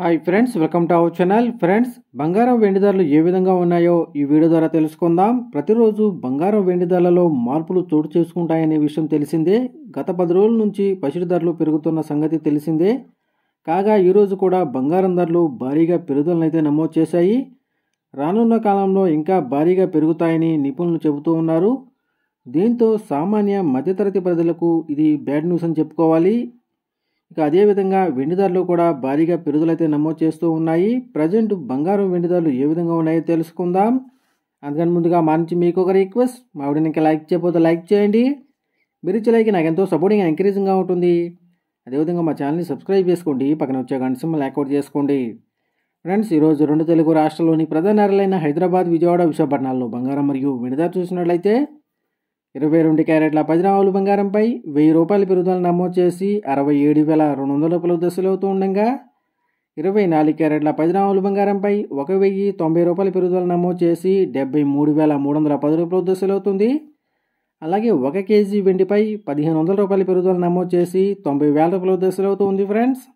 hi friends welcome to our channel friends బంగారం వెండి ధరలు ఏ విధంగా ఉన్నాయో ఈ వీడియో ద్వారా తెలుసుకుందాం ప్రతిరోజు బంగారం వెండి ధరలలో మార్పులు చోటు చేసుకుంటాయనే విషయం తెలిసిందే గత పది రోజుల నుంచి పసిడి ధరలు పెరుగుతున్న సంగతి తెలిసిందే కాగా ఈరోజు కూడా బంగారం ధరలు భారీగా పెరుగుదలనైతే నమోదు చేశాయి రానున్న కాలంలో ఇంకా భారీగా పెరుగుతాయని నిపుణులు చెబుతూ ఉన్నారు దీంతో సామాన్య మధ్యతరగతి ప్రజలకు ఇది బ్యాడ్ న్యూస్ అని చెప్పుకోవాలి ఇక అదేవిధంగా వెండి ధరలు కూడా భారీగా పెరుగుదలైతే నమోదు చేస్తూ ఉన్నాయి ప్రజెంట్ బంగారం వెండి ధరలు ఏ విధంగా ఉన్నాయో తెలుసుకుందాం అందుకని ముందుగా మా నుంచి మీకు ఒక రిక్వెస్ట్ మా ఆవిడని ఇంకా లైక్ చేయకపోతే లైక్ చేయండి మీరు ఇచ్చే లైక్ నాకు ఎంతో సపోర్టింగ్ ఎంకరేజింగ్గా ఉంటుంది అదేవిధంగా మా ఛానల్ని సబ్స్క్రైబ్ చేసుకోండి పక్కన వచ్చే గంట సింహల్ అవుట్ చేసుకోండి ఫ్రెండ్స్ ఈరోజు రెండు తెలుగు రాష్ట్రాల్లోని ప్రధాన నగరాలైన హైదరాబాద్ విజయవాడ విశాఖపట్నాల్లో బంగారం మరియు విడద చూసినట్లయితే ఇరవై రెండు క్యారెట్ల పదిరావులు బంగారంపై వెయ్యి రూపాయల పెరుగుదల నమోదు చేసి అరవై ఏడు వేల రెండు వందల రూపాయలు దశలవుతూ ఉండగా ఇరవై నాలుగు క్యారెట్ల పదిరావులు బంగారంపై ఒక వెయ్యి తొంభై రూపాయల పెరుగుదల నమోదు చేసి డెబ్బై మూడు వేల మూడు వందల పది రూపాయలు దశలవుతుంది అలాగే ఒక కేజీ వెండిపై పదిహేను వందల రూపాయల పెరుగుదల నమోదు చేసి తొంభై వేల రూపాయల ఉంది ఫ్రెండ్స్